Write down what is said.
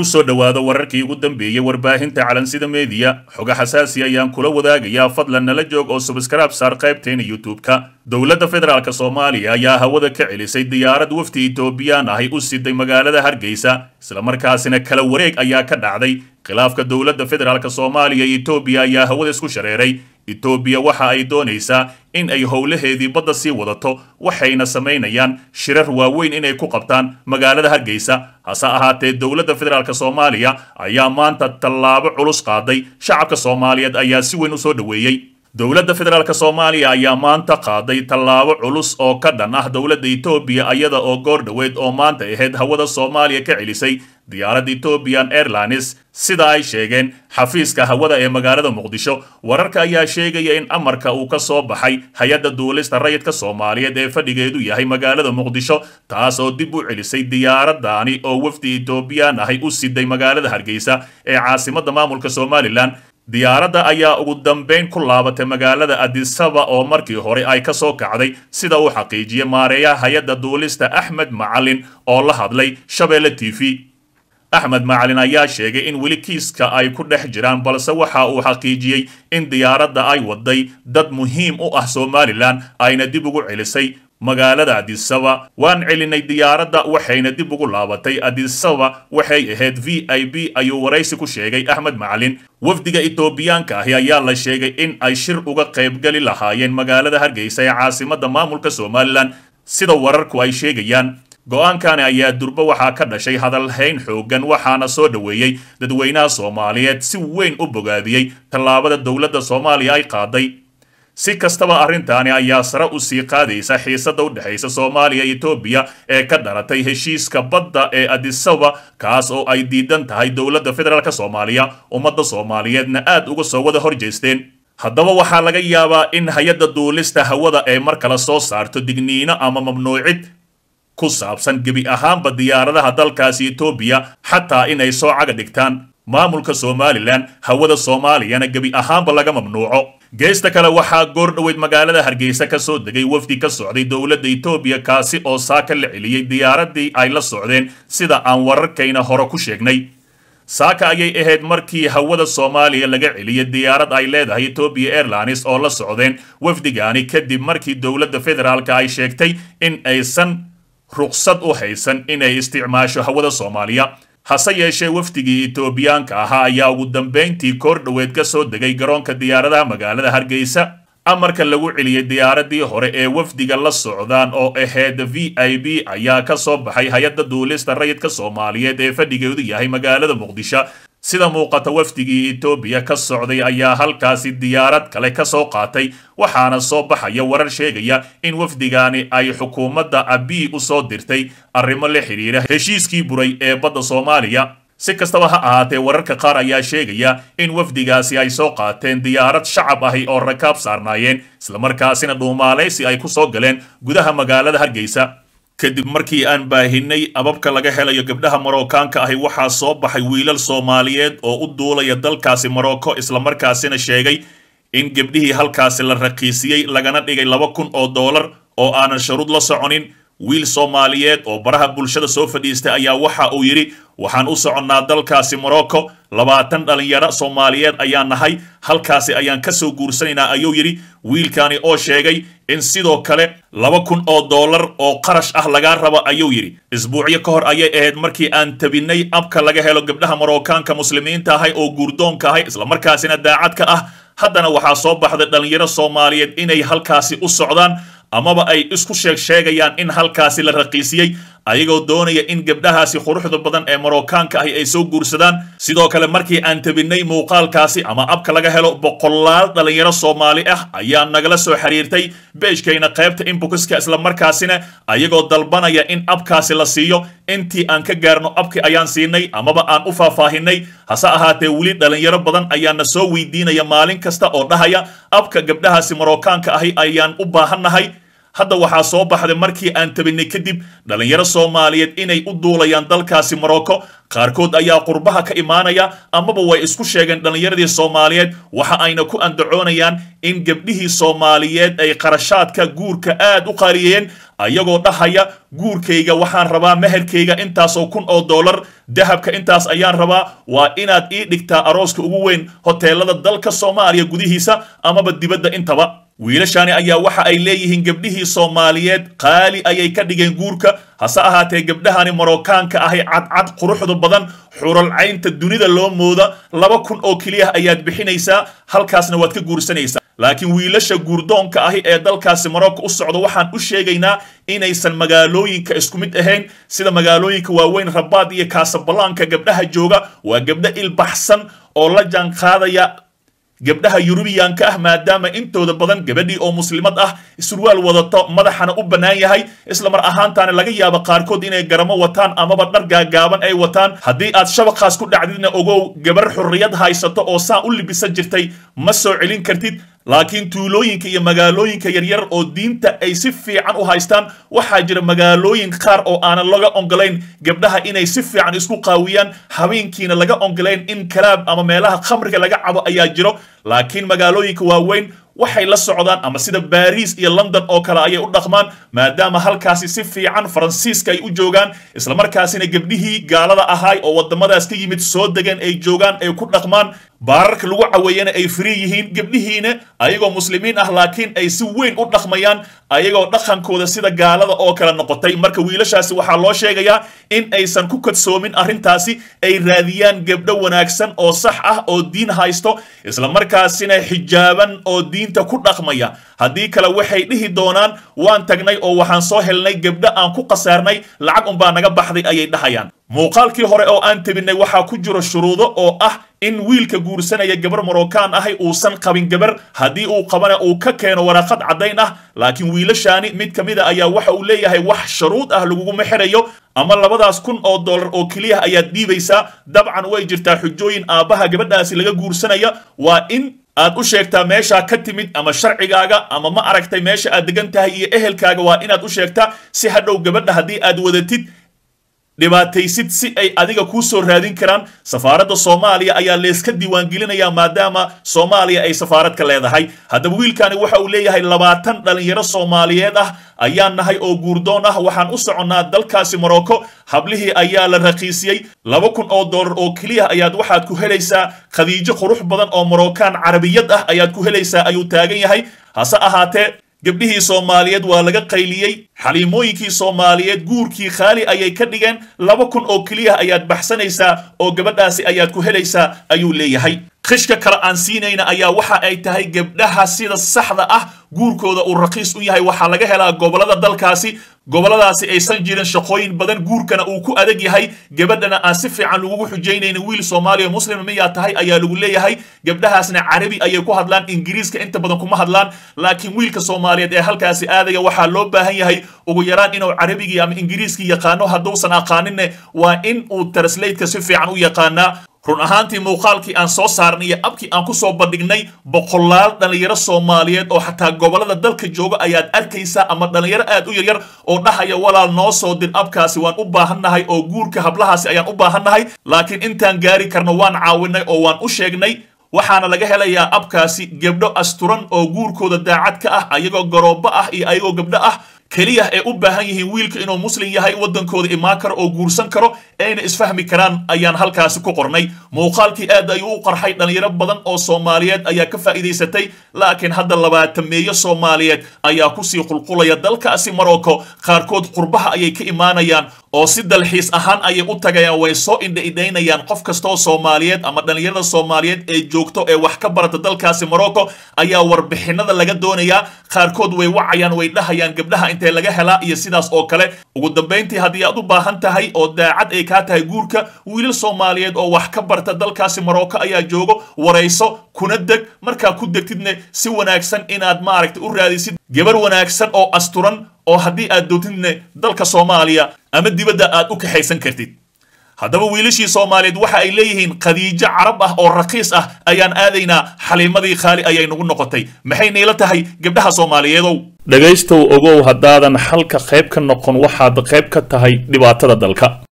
kusoo dhowaado wararkii ugu dambeeyey warbaahinta calansida meediya xoga xasaasi ayaan kula wadaagayaa fadlan nala joog oo subskraib saar qaybteena youtube-ka dowladda federaalka soomaaliya ayaa hawada ka celisay diyaarad wafdi etoobiyaan ahay u siday magaalada hargeysa islamarkaasina kala wareeg ayaa ka dhacday khilaafka dowladda federaalk soomaaliya iyo etoobiya ayaa hawada isku shareeray etoobiya waxa ay doonaysaa in ay howlaheedii badda sii wadato waxayna samaynayaan shirar waaweyn inay ku qabtaan magaalada hargeysa hase ahaatee dowladda federaalk soomaaliya ayaa maanta tallaabo culus qaaday shacabka soomaaliyeed ayaa si weyn u soo dhoweeyey dowladda federaalka soomaaliya ayaa maanta qaaday tallaabo culus oo ka dhan ah dowladda etoobiya ayada oo goor dhoweyd oo maanta ahayd hawada soomaaliya ka celisay diyaaradda ethoobiyan airlines sida ay sheegeen xafiiska hawada ee magaalada muqdisho wararka ayaa sheegaya in amarka uu ka soo baxay hay-adda duulista rayidka soomaaliyeed ee fadhigeedu yahay magaalada muqdisho taas oo dib u celisay diyaaraddaani oo wafdi etoobiyaan ahay u siday magaalada hargeysa ee caasimadda maamulka somalilan diyaaradda ayaa ugu dambeyn ku laabatay magaalada adisaba oo markii hore ay ka soo kacday sida uu xaqiijiyey maareeyaha hay-adda duulista axmed macalin oo la hadlay shabeelle t v axmed macalin ayaa sheegay in weli kiiska ay ku dhex jiraan balse waxa uu xaqiijiyey in diyaaradda ay waday dad muhiim u ah somalilan ayna dib ugu celisay magaalada adisaba waan celinay diyaaradda waxayna dib ugu laabatay adisaba waxay ahayd v i b ayuu waraysi ku sheegay axmed macalin wafdiga etoobiyaanka ahi ayaa la sheegay in ay shir uga qaybgeli lahaayeen magaalada hargeysa ee caasimadda maamulka somalilan sida wararku ay sheegayaan go'aankani ayaa durbo waxaa ka dhashay hadalhayn xooggan waxaana soo dhoweeyey dadweynaha soomaaliyeed si weyn u bogaadiyey tallaabada dowladda soomaaliya ay qaaday si kastaba arrintaani ayaa sare u sii qaadaysa xiisadda u dhexaysa soomaaliya etoobiya ee ka dhalatay heshiiska badda ee adisaba kaas oo ay diidan tahay dowladda federaalk soomaaliya ummadda soomaaliyeedna aad uga soo wada horjeysteen haddaba waxaa laga yaabaa in hay-adda duulista hawada ay mar kale soo saarto digniino ama mamnuucid ku saabsan gebi ahaanba diyaaradaha dalkaasi etoobiya xataa inay soo caga dhigtaan maamulka somalilan hawada soomaaliyana gebi ahaanba laga mamnuuco geesta kale waxaa goordhoweyd magaalada hargeysa ka soo degay wafdi ka socday dowladda etoobiya kaasi oo saaka la celiyey diyaaradii ay la socdeen sida aan wararkayna hore ku sheegnay saaka ayay ahayd markii hawada soomaaliya laga celiya diyaarad ay leedahay etoobiya airlines oo la socdeen wafdigaani kadib markii dowladda federaalk ay sheegtay in aysan ruqsad u haysan inay isticmaasho hawada soomaaliya hase yeeshee wafdigii itoobiyaanka ahaa ayaa ugu dambayntii koor dhoweed ka soo degay garoonka diyaaradaha magaalada hargeysa amarka lagu celiyey diyaaraddii hore ee wafdiga la socdaan oo ahayd v i b ayaa ka soo baxay hay-adda duulista rayidka soomaaliyeed ee fadhigeedu yahay magaalada muqdisho sida muuqata wafdigii etoobiya ka socday ayaa halkaasi diyaarad kale ka soo qaatay waxaana soo baxaya warar sheegaya in wafdigaani ay xukuumadda abiy u soo dirtay arrimo la xidhiira heshiiskii buray ee badda soomaaliya si kastaba ha ahaatee wararka qaar ayaa sheegaya in wafdigaasi ay soo qaateen diyaarad shacab ahi oo rakaab saarnaayeen islamarkaasina dhuumaalaysi ay ku soo galeen gudaha magaalada hargeysa kadib markii aan baahinay ababka laga helayo gabdhaha marookaanka ahi waxaa soo baxay wiilal soomaaliyeed oo u duulaya dalkaasi marooko islamarkaasina sheegay in gabdhihii halkaasi la rakiisiyey lagana dhigay laba kun oo doolar oo aanan sharuud la soconin wiil soomaaliyeed oo baraha bulshada soo fadhiistay ayaa waxa uu yidhi waxaan u soconnaa dalkaasi morocco labaatan dhallinyaro soomaaliyeed ayaan nahay halkaasi ayaan ka soo guursanaynaa ayuu yidhi wiilkaani oo sheegay in sidoo kale laba kun oo dollar oo qarash ah lagaa rabo ayuu yidhi isbuucyo ka hor ayay ahayd markii aan tabinnay abka laga helo gabdhaha marookaanka muslimiinta ahay oo guurdoonka ahay islamarkaasina daacadka ah haddana waxaa soo baxday dhallinyaro soomaaliyeed inay halkaasi u socdaan amaba ay isku sheeg sheegayaan in halkaasi la raqiisiyey ayagoo doonaya in gabdhahaasi quruxda badan ee marookaanka ahi ay soo guursadaan sidoo kale markii aan tabinnay muuqaalkaasi ama abka laga helo boqolaal dhallinyaro soomaali ah ayaa nagala soo xiriirtay beejkayna qaybta inbokiska islamarkaasina ayagoo dalbanaya in abkaasi la siiyo intii aan ka gaarno abki ayaan siinay amaba aan u faahfaahinay hase ahaatee weli dhallinyaro badan ayaana soo weydiinaya maalin kasta oo dhahaya abka gabdhahaasi marookaanka ahi ayaan u baahan nahay hadda waxaa soo baxday markii aan tabinay kadib dhallinyaro soomaaliyeed inay u duulayaan dalkaasi morocco qaarkood ayaa qurbaha ka imaanaya amaba way isku sheegeen dhallinyaradii soomaaliyeed waxa ayna ku andacoonayaan in gabdhihii soomaaliyeed ay qarashaadka guurka aad u qaaliyeen ayagoo dhahaya guurkayga waxaan rabaa meherkayga intaasoo kun oo doolar dahabka intaas ayaan rabaa waa inaad ii dhigtaa arooska ugu weyn hoteellada dalka soomaaliya gudihiisa amaba dibadda intaba wiilashani ayaa waxa ay leeyihiin gabdhihii soomaaliyeed qaali ayay ka dhigeen guurka hase ahaatee gabdhahani marookaanka ahi cadcad quruxda badan xuralcaynta dunida loo mooda laba kun oo keliyah ayaad bixinaysaa halkaasna waad ka guursanaysaa laakiin wiilasha guurdoonka ahi ee dalkaasi marooka u socda waxaan u sheegaynaa inaysan magaalooyinka isku mid ahayn sida magaalooyinka waaweyn rabaad iyo kaasabalaanka gabdhaha jooga waa gabdho ilbaxsan oo la jaanqaadaya gabdhaha yurubiyaanka ah maadaama intooda badan gabadhii oo muslimad ah surwaal wadato madaxana u bannaan yahay islamar ahaantaana laga yaabo qaarkood inay garamo wataan amaba dhar gaagaaban ay wataan haddii aad shabakaas ku dhacdidna ogow gabar xurriyad haysato oo saa u libisan jirtay ma soo celin kartid laakiin tuulooyinka iyo magaalooyinka yaryar oo diinta ay si fiican u haystaan waxaa jira magaalooyin qaar oo aanan laga ongolayn gabdhaha inay si fiican isku qaawiyaan habeenkiina laga ongolayn in kalaab ama meelaha khamriga laga cabo ayaa jiro laakiin magaalooyinka waaweyn waxay la socdaan ama sida baariis iyo london oo kale ayay u dhaqmaan maadaama halkaasi si fiican faransiiska ay u joogaan islamarkaasina gebdhihii gaalada ahaay oo wadamadaas ka yimid soo degan ay joogaan ay ku dhaqmaan baararka lagu caweeyana ay frii yihiin gebdhihiina ayagoo muslimiin ah laakiin ay si weyn u dhaqmayaan ayagoo dhaqankooda sida gaalada oo kale noqotay marka wiilashaasi waxaa loo sheegayaa in aysan ku kadsoomin arrintaasi ay raadiyaan gabdho wanaagsan oo sax ah oo diin haysto islamarkaasina xijaaban oo diin diinta ku dhaqmaya haddii kale waxay dhihi doonaan waan tagnay oo waxaan soo helnay gebdho aan ku khasaarnay lacag unbaa naga baxday ayay dhahayaan muuqaalkii hore oo aan tebinnay waxaa ku jiro shuruudo oo ah in wiilka guursanaya gabar marookaan ahay uusan qabin gabar haddii uu qabana uu ka keeno waraaqad caddayn ah laakiin wiilashaani mid ka mida ah, ayaa waxa uu leeyahay wax shuruud ah laguguma xirayo ama labadaas kun oo dollar oo keliya ayaad dhiibaysaa dabcan way jirtaa xujooyin aabbaha gabadhaasi laga guursanaya waa in aad u sheegtaa meeshaa ka timid ama sharcigaaga ama ma aragtay meesha aad degan tahay iyo ehelkaaga waa inaad u sheegtaa si hadhow gabadha haddii aad wadatid dhibaataysid si ay adiga kuu soo raadin karaan safaaradda soomaaliya ayaa leeska diiwaangelinayaa maadaama soomaaliya ay safaarad ka leedahay haddaba wiilkani waxa uu leeyahay labaatan dhallinyaro soomaaliyeed ah ayaan nahay oo guurdoon ah waxaan u soconnaa dalkaasi morocco hablihii ayaa la raqiisiyey laba kun oo dollar oo keliya ayaad waxaad ku helaysaa khadiijo qurux badan oo morokaan carabiyad ah ayaad ku helaysaa ayuu taagan yahay hase ahaatee gabdhihii soomaaliyeed waa laga qayliyey xaliimooyinkii soomaaliyeed guurkii khaali ayay ka dhigeen laba kun oo keliya ayaad baxsanaysaa oo gabadhaasi ayaad ku helaysaa ayuu leeyahay qishka kale aan siinayna ayaa waxa ay tahay gabdhaha sida saxda ah guurkooda uu raqiis u yahay waxaa laga helaa gobollada dalkaasi goboladaasi aysan jirin shaqooyin badan guurkana uu ku adag yahay gabadhana aan si fiican lagugu xujaynayn wiil soomaaliya muslima miyaa tahay ayaa lagu leeyahay gabdhahaasna carabi ayay ku hadlaan ingiriiska inta badan kuma hadlaan laakiin wiilka soomaaliyeed ee halkaasi aadaya waxaa loo baahan yahay ugu yaraan inuu carabigii ama ingiriiskii yaqaano hadduusan aqaaninne waa in uu translatka si fiican u yaqaanaa run ahaantii muuqaalkii aan soo saarnay iyo abkii aan ku soo bandhignay boqolaal dhallinyaro soomaaliyeed oo xataa gobollada dalka jooga ayaad arkaysaa ama dhallinyaro aad u yaryar oo dhahaya walaal noo soo dir abkaasi waan u baahannahay oo guurka hablahaasi ayaan u baahannahay laakiin intaan gaari karno waan caawinay oo waan u sheegnay waxaana laga helayaa abkaasi gebdho asturan oo guurkooda daacad ka ah ayagoo garoobo ah iyo ayagoo gebdho ah keliya ay u baahan yihiin wiilka inuu muslim yahay waddankooda imaan karo oo guursan karo ayna isfahmi karaan ayaan halkaasi ku qornay muuqaalkii aad ayuu u qarxay dhallinyaro badan oo soomaaliyeed ayaa ka faa'iidaysatay laakiin hadda labaatameeyo soomaaliyeed ayaa kusii qulqulaya dalkaasi marocco qaarkood qurbaha ayay ka imaanayaan oo si dalxiis ahaan ayay u tagayaan way soo indhaidhaynayaan qof kastoo soomaaliyeed ama dhallinyarada soomaaliyeed ee joogto ee wax ka barata dalkaasi morocco ayaa warbixinada laga doonayaa qaarkood way wacayaan way dhahayaan gabdhaha intee laga helaa iyo sidaas oo kale ugu dambayntii haddii aad u baahan tahay oo daacad ay kaa tahay guurka wiilal soomaaliyeed oo wax ka barta dalkaasi maroko ayaa joogo warayso kuna deg markaa ku degtidne si wanaagsan inaad maaragta u raadisid gabar wanaagsan oo asturan oo haddii aad dootidne dalka soomaaliya ama dibadda aad u kaxaysan kartid haddaba wiilashii soomaaliyeed waxa ay leeyihiin khadiijo carab ah oo rakiis ah ayaan aadaynaa xaliimadii khaali ayay nagu noqotay maxaynayla tahay gabdhaha soomaaliyeedow dhegaystow ogow haddaadan xalka qayb ka noqon waxaad qayb ka tahay dhibaatada dalka